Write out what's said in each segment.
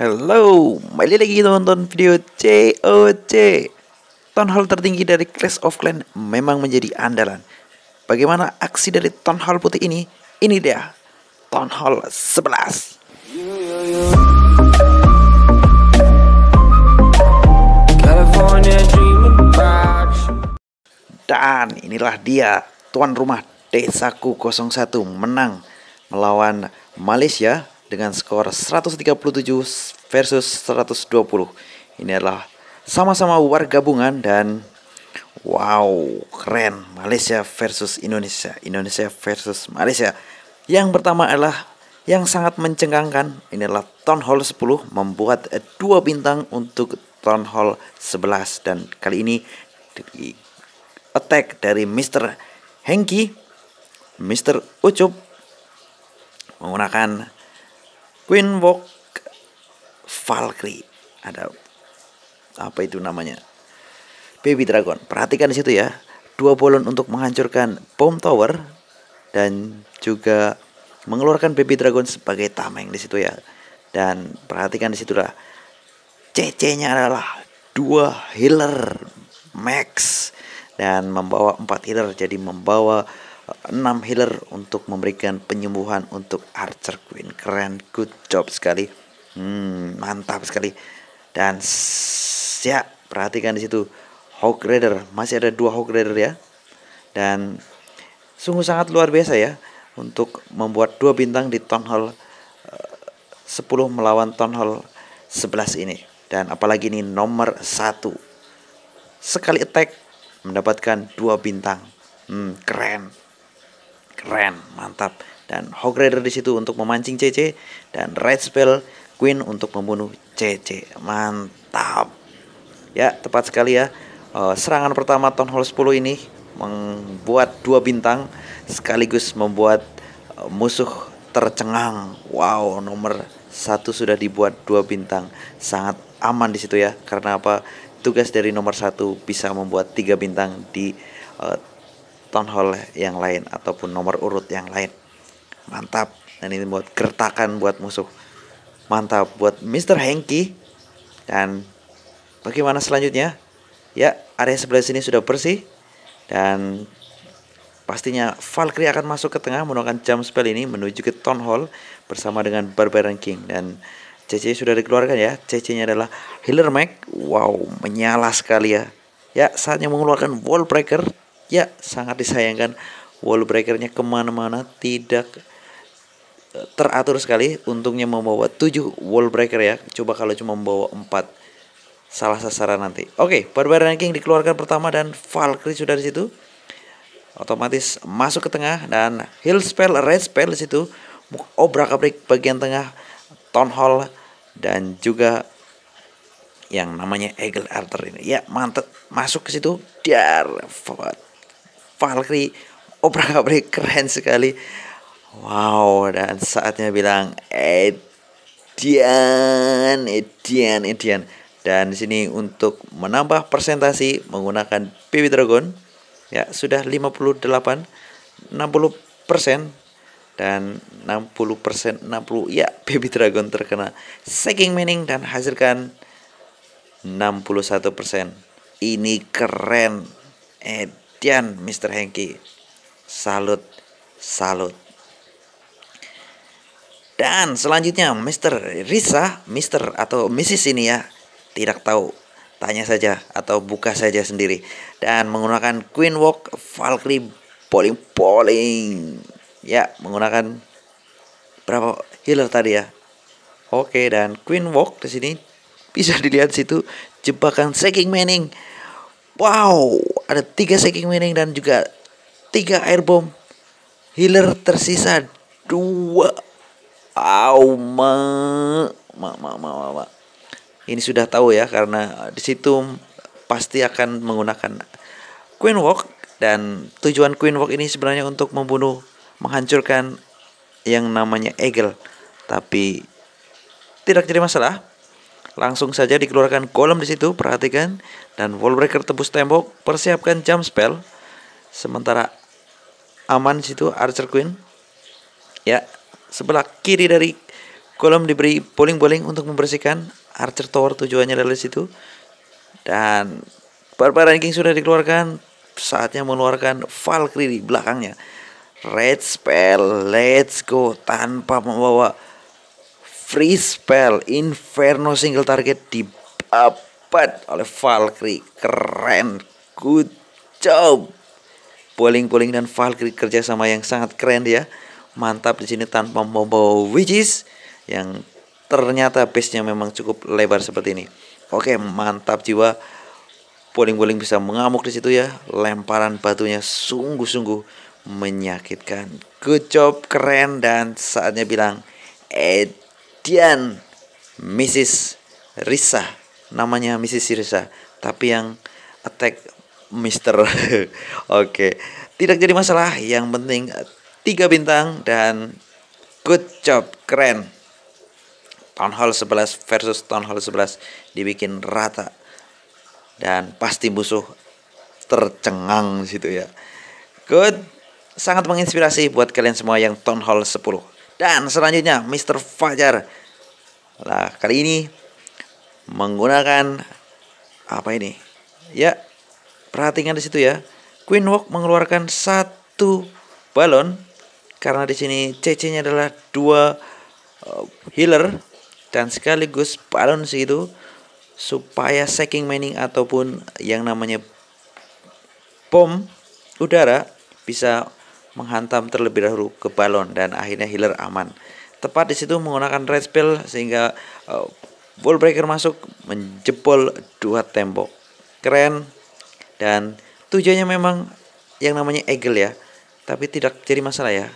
Hello, kembali lagi nonton video COC Town Hall tertinggi dari Clash of Clan memang menjadi andalan Bagaimana aksi dari Town Hall putih ini? Ini dia, Town Hall 11 Dan inilah dia, tuan rumah Desaku 01 menang melawan Malaysia dengan skor 137 versus 120. Ini adalah sama-sama war gabungan dan wow, keren. Malaysia versus Indonesia, Indonesia versus Malaysia. Yang pertama adalah yang sangat mencengangkan ini adalah Town Hall 10 membuat dua bintang untuk Town Hall 11 dan kali ini di attack dari Mr. Hengki, Mr. Ucup menggunakan Queen Walk Valkyrie. Ada apa itu namanya? Baby Dragon. Perhatikan di situ ya. Dua bolon untuk menghancurkan bom tower dan juga mengeluarkan Baby Dragon sebagai tameng di situ ya. Dan perhatikan di situ lah, CC-nya adalah dua healer max dan membawa empat healer jadi membawa 6 healer untuk memberikan penyembuhan untuk Archer Queen. Keren, good job sekali. Hmm, mantap sekali. Dan ya, perhatikan di situ Hawk Raider masih ada dua Hawk Raider ya. Dan sungguh sangat luar biasa ya untuk membuat dua bintang di Town Hall 10 eh, melawan Town Hall 11 ini. Dan apalagi ini nomor satu Sekali attack mendapatkan dua bintang. Hmm, keren. Keren, mantap. Dan Hog Rider di situ untuk memancing CC dan Red Spell Queen untuk membunuh CC. Mantap. Ya, tepat sekali ya. Eh, serangan pertama Town Hall 10 ini membuat dua bintang sekaligus membuat eh, musuh tercengang. Wow, nomor satu sudah dibuat dua bintang. Sangat aman di situ ya. Karena apa? Tugas dari nomor satu bisa membuat tiga bintang di uh, Tunnel yang lain ataupun nomor urut yang lain. Mantap. Dan ini buat gertakan buat musuh. Mantap buat Mr. Hengki. Dan bagaimana selanjutnya? Ya, area sebelah sini sudah bersih dan pastinya Valkyrie akan masuk ke tengah menggunakan jump spell ini menuju ke Town Hall bersama dengan Barbarian King dan CC sudah dikeluarkan ya. CC-nya adalah Healer Mac. Wow, menyala sekali ya. Ya, saatnya mengeluarkan wall breaker Ya, sangat disayangkan wall breakernya kemana-mana tidak eh, teratur sekali. Untungnya membawa 7 wall breaker ya. Coba kalau cuma membawa 4 salah sasaran nanti. Oke, okay, Barbar Ranking dikeluarkan pertama dan Valkyrie sudah di situ. Otomatis masuk ke tengah dan Hill Spell, Red Spell di situ. Obrak-abrik bagian tengah Town Hall dan juga yang namanya Eagle Arthur ini. Ya, mantep masuk ke situ. Dar, Valkyrie Opera Capri keren sekali wow dan saatnya bilang Edian Edian Edian dan di sini untuk menambah presentasi menggunakan PB Dragon ya sudah 58 60 persen dan 60 persen 60 ya Baby Dragon terkena Seeking Mining dan hasilkan 61 persen ini keren Ed Tian, Mr. Hengki salut salut dan selanjutnya Mr. Risa Mr. atau Mrs. ini ya tidak tahu tanya saja atau buka saja sendiri dan menggunakan Queen Walk Valkyrie Poling, Poling. ya menggunakan berapa healer tadi ya Oke dan Queen Walk di sini bisa dilihat situ jebakan Seeking Manning. Wow, ada tiga shaking winning dan juga tiga air bomb healer tersisa dua au ma ma ma ma, ma, ma. ini sudah tahu ya karena di situ pasti akan menggunakan Queen Walk dan tujuan Queen Walk ini sebenarnya untuk membunuh menghancurkan yang namanya Eagle tapi tidak jadi masalah Langsung saja dikeluarkan kolom di situ, perhatikan. Dan wall breaker tembus tembok, persiapkan jump spell. Sementara aman di situ Archer Queen. Ya, sebelah kiri dari kolom diberi bowling-bowling untuk membersihkan Archer Tower tujuannya dari situ. Dan Barbar ranking sudah dikeluarkan, saatnya mengeluarkan Valkyrie di belakangnya. Red spell, let's go tanpa membawa Free spell Inferno single target dibabat oleh Valkyrie. Keren. Good job. Bowling-bowling dan Valkyrie kerja sama yang sangat keren dia, Mantap di sini tanpa membawa Witches yang ternyata base-nya memang cukup lebar seperti ini. Oke, mantap jiwa. Bowling-bowling bisa mengamuk di situ ya. Lemparan batunya sungguh-sungguh menyakitkan. Good job, keren dan saatnya bilang eh Dian Mrs. Risa namanya Mrs. Risa tapi yang attack Mister Oke okay. tidak jadi masalah yang penting tiga bintang dan good job keren Town Hall 11 versus Town Hall 11 dibikin rata dan pasti musuh tercengang situ ya good sangat menginspirasi buat kalian semua yang Town Hall 10 dan selanjutnya Mr. Fajar. Lah, kali ini menggunakan apa ini? Ya, perhatikan di situ ya. Queen Walk mengeluarkan satu balon karena di sini CC-nya adalah dua uh, healer dan sekaligus balon segitu supaya sacking mining ataupun yang namanya bom udara bisa menghantam terlebih dahulu ke balon dan akhirnya healer aman. Tepat di situ menggunakan red spell sehingga uh, eh, ball breaker masuk menjebol dua tembok. Keren dan tujuannya memang yang namanya eagle ya. Tapi tidak jadi masalah ya.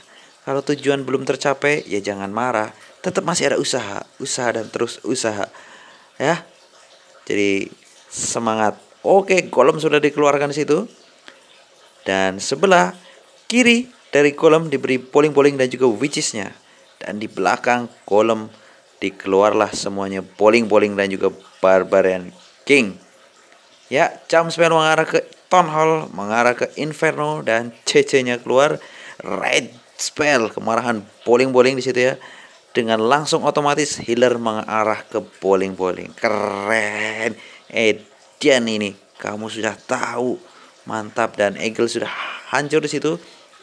Kalau tujuan belum tercapai ya jangan marah. Tetap masih ada usaha, usaha dan terus usaha. Ya. Jadi semangat. Oke, kolom sudah dikeluarkan di situ. Dan sebelah kiri dari kolom diberi polling-polling dan juga witchesnya. Dan di belakang kolom dikeluarlah semuanya polling-polling dan juga barbarian king. Ya, spell mengarah ke Town Hall, mengarah ke Inferno dan CC-nya keluar red spell kemarahan polling-polling di situ ya. Dengan langsung otomatis healer mengarah ke polling-polling. Keren. Edian ini, kamu sudah tahu. Mantap dan Eagle sudah hancur di situ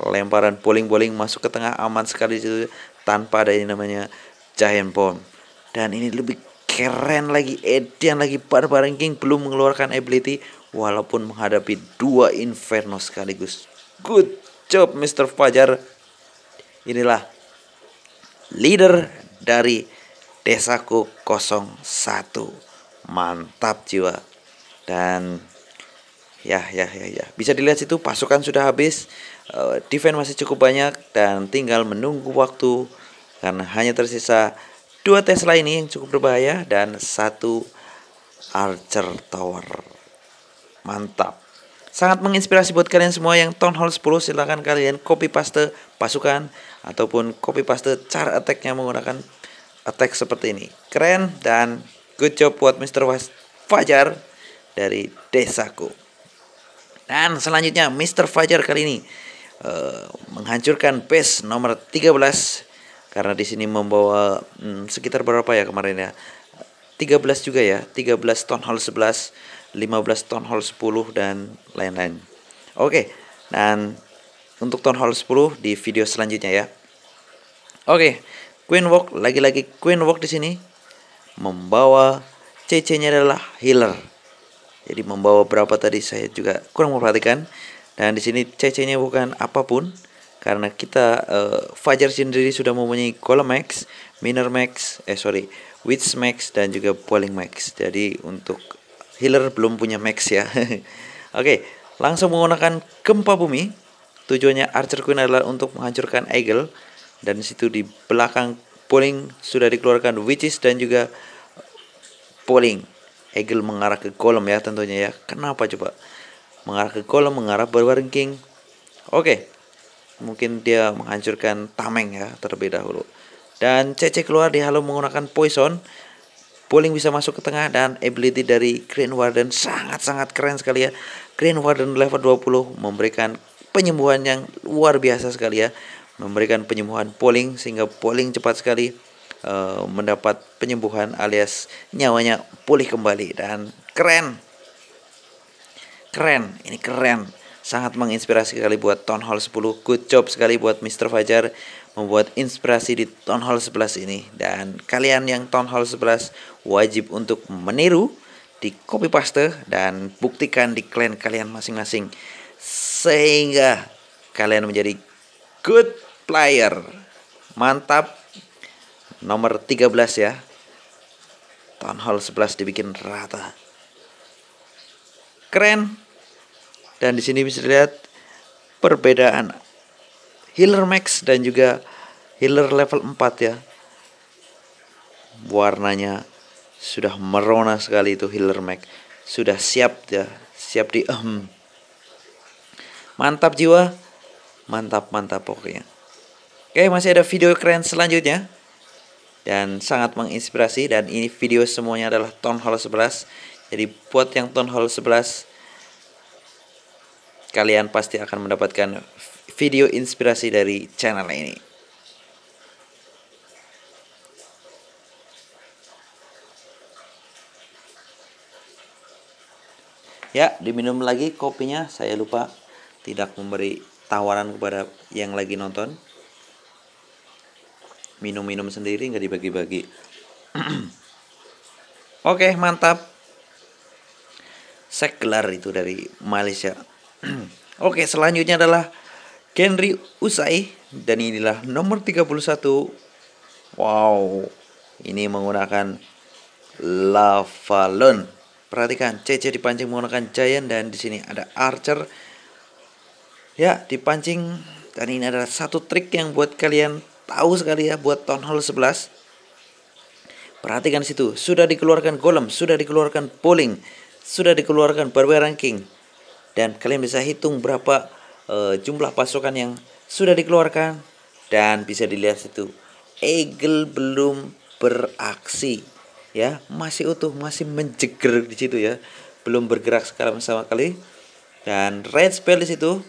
lemparan bowling-bowling masuk ke tengah aman sekali itu tanpa ada yang namanya giant bomb dan ini lebih keren lagi Edian lagi Barbarian King belum mengeluarkan ability walaupun menghadapi dua Inferno sekaligus good job Mr. Fajar inilah leader dari desaku 01 mantap jiwa dan ya ya ya ya bisa dilihat situ pasukan sudah habis Eh, defense masih cukup banyak dan tinggal menunggu waktu karena hanya tersisa dua Tesla ini yang cukup berbahaya dan satu Archer Tower. Mantap. Sangat menginspirasi buat kalian semua yang Town Hall 10 silahkan kalian copy paste pasukan ataupun copy paste cara attacknya menggunakan attack seperti ini. Keren dan good job buat Mr. Fajar dari desaku. Dan selanjutnya Mr. Fajar kali ini Eh, menghancurkan pace nomor 13 karena di sini membawa hmm, sekitar berapa ya kemarin ya 13 juga ya 13 ton hall 11 15 ton hall 10 dan lain-lain oke okay. dan untuk ton hall 10 di video selanjutnya ya oke okay. Queen Walk lagi-lagi Queen Walk di sini membawa CC-nya adalah healer. Jadi membawa berapa tadi saya juga kurang memperhatikan. Dan nah, di sini CC-nya bukan apapun karena kita uh, Fajar sendiri sudah mempunyai column max, minor max, eh sorry, witch max dan juga polling max. Jadi untuk healer belum punya max ya. Oke, okay, langsung menggunakan gempa bumi. Tujuannya Archer Queen adalah untuk menghancurkan Eagle dan situ di belakang polling sudah dikeluarkan witches dan juga polling. Eagle mengarah ke kolom ya tentunya ya. Kenapa coba? mengarah ke kolam mengarah berbaring king oke okay. mungkin dia menghancurkan tameng ya terlebih dahulu dan CC keluar di halo menggunakan poison Poling bisa masuk ke tengah dan ability dari Green Warden sangat-sangat keren sekali ya. Green Warden level 20 memberikan penyembuhan yang luar biasa sekali ya. Memberikan penyembuhan Poling sehingga Poling cepat sekali uh, mendapat penyembuhan alias nyawanya pulih kembali dan keren keren ini keren sangat menginspirasi sekali buat town hall 10 good job sekali buat Mr. Fajar membuat inspirasi di town hall 11 ini dan kalian yang town hall 11 wajib untuk meniru di copy paste dan buktikan di klien kalian masing-masing sehingga kalian menjadi good player mantap nomor 13 ya town hall 11 dibikin rata keren dan di sini bisa dilihat perbedaan healer max dan juga healer level 4 ya warnanya sudah merona sekali itu healer max sudah siap ya siap di ehem mantap jiwa mantap mantap pokoknya oke masih ada video keren selanjutnya dan sangat menginspirasi dan ini video semuanya adalah Town Hall 11 jadi buat yang Town hall 11 kalian pasti akan mendapatkan video inspirasi dari channel ini. Ya, diminum lagi kopinya. Saya lupa tidak memberi tawaran kepada yang lagi nonton. Minum-minum sendiri nggak dibagi-bagi. Oke, mantap. Sekular itu dari Malaysia. Oke, selanjutnya adalah Kenry Usai dan inilah nomor 31. Wow. Ini menggunakan Lavalon. Perhatikan CC dipancing menggunakan Giant dan di sini ada Archer. Ya, dipancing dan ini adalah satu trik yang buat kalian tahu sekali ya buat Town Hall 11. Perhatikan situ, sudah dikeluarkan golem, sudah dikeluarkan bowling, sudah dikeluarkan berbagai ranking dan kalian bisa hitung berapa e, jumlah pasukan yang sudah dikeluarkan dan bisa dilihat situ Eagle belum beraksi ya masih utuh masih menjeger di situ ya belum bergerak sekarang sama kali dan red spell di situ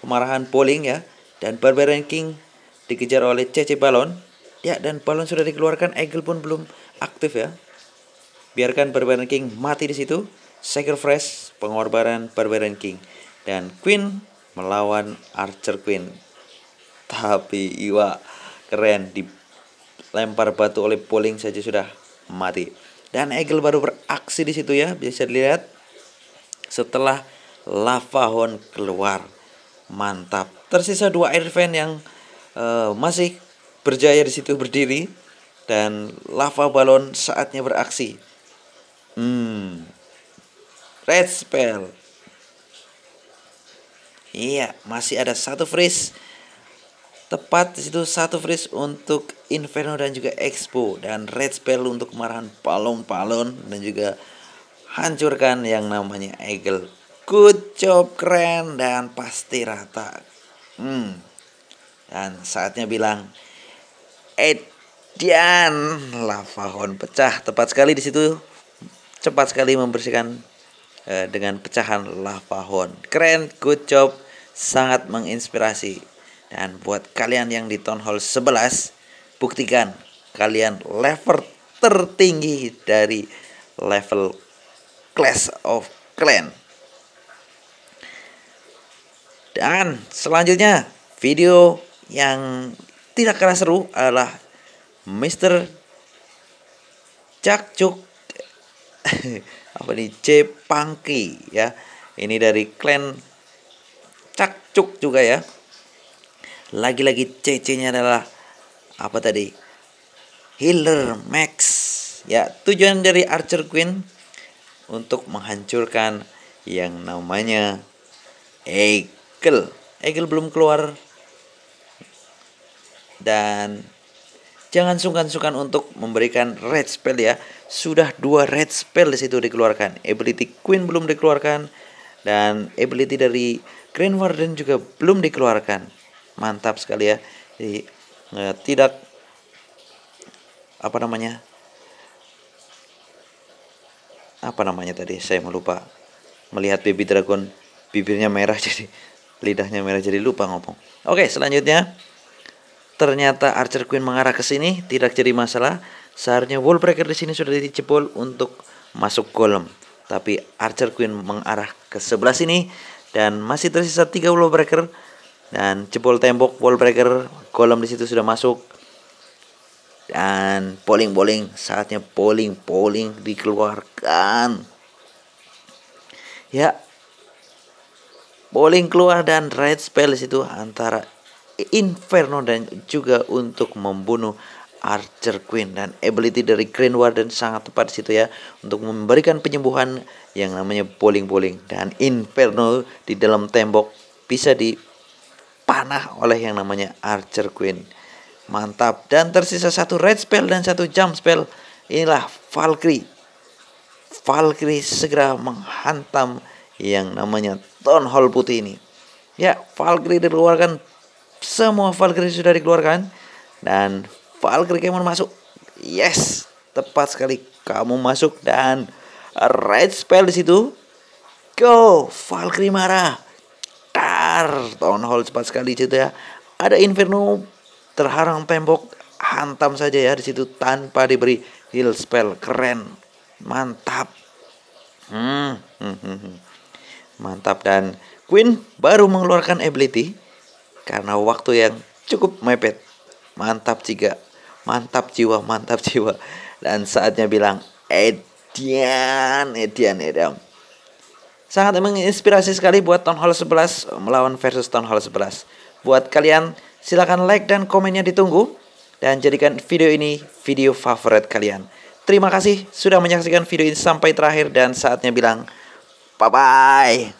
kemarahan polling ya dan barbarian king dikejar oleh CC balon ya dan balon sudah dikeluarkan eagle pun belum aktif ya biarkan Barbarian King mati di situ. Sacrifice pengorbanan Barbarian King dan Queen melawan Archer Queen. Tapi Iwa keren dilempar batu oleh Poling saja sudah mati. Dan Eagle baru beraksi di situ ya, bisa dilihat setelah lava horn keluar. Mantap. Tersisa dua air fan yang uh, masih berjaya di situ berdiri dan lava balon saatnya beraksi. Hmm. Red spell. Iya, masih ada satu freeze. Tepat di situ satu freeze untuk Inferno dan juga Expo dan red spell untuk kemarahan palon-palon dan juga hancurkan yang namanya Eagle. Good job keren dan pasti rata. Hmm. Dan saatnya bilang Edian Lavahon pecah tepat sekali di situ cepat sekali membersihkan uh, dengan pecahan lava hon. Keren, good job, sangat menginspirasi. Dan buat kalian yang di town hall 11, buktikan kalian level tertinggi dari level class of Clan. Dan selanjutnya video yang tidak kalah seru adalah Mr. Cakcuk apa nih C Pangki ya ini dari klan Cakcuk juga ya lagi-lagi CC nya adalah apa tadi Healer Max ya tujuan dari Archer Queen untuk menghancurkan yang namanya Eagle Eagle belum keluar dan Jangan sungkan-sungkan untuk memberikan red spell ya. Sudah dua red spell di situ dikeluarkan. Ability Queen belum dikeluarkan dan ability dari Green Warden juga belum dikeluarkan. Mantap sekali ya. Jadi eh, tidak apa namanya? Apa namanya tadi? Saya melupa. Melihat baby dragon bibirnya merah jadi lidahnya merah jadi lupa ngomong. Oke, selanjutnya ternyata Archer Queen mengarah ke sini tidak jadi masalah. Seharusnya wall breaker di sini sudah dicepol untuk masuk golem. Tapi Archer Queen mengarah ke sebelah sini dan masih tersisa 3 wall breaker dan jebol tembok wall breaker golem di situ sudah masuk dan polling polling saatnya polling polling dikeluarkan ya polling keluar dan red spell di situ antara Inferno dan juga untuk membunuh Archer Queen dan ability dari Green Warden sangat tepat di situ ya untuk memberikan penyembuhan yang namanya bowling-bowling dan Inferno di dalam tembok bisa dipanah oleh yang namanya Archer Queen. Mantap dan tersisa satu red spell dan satu jump spell. Inilah Valkyrie. Valkyrie segera menghantam yang namanya Town Hall putih ini. Ya, Valkyrie dikeluarkan semua Valkyrie sudah dikeluarkan dan Valkyrie Kemon masuk. Yes, tepat sekali kamu masuk dan red spell di situ. Go, Valkyrie marah. Tar, town hall cepat sekali itu ya. Ada Inferno terharang tembok hantam saja ya di situ tanpa diberi heal spell. Keren. Mantap. Hmm. hmm, hmm, hmm. Mantap dan Queen baru mengeluarkan ability karena waktu yang cukup mepet. Mantap tiga, mantap jiwa, mantap jiwa. Dan saatnya bilang, Edian, Edian, Edam Sangat menginspirasi sekali buat Town Hall 11 melawan versus Town Hall 11. Buat kalian, silahkan like dan komennya ditunggu. Dan jadikan video ini video favorit kalian. Terima kasih sudah menyaksikan video ini sampai terakhir dan saatnya bilang bye-bye.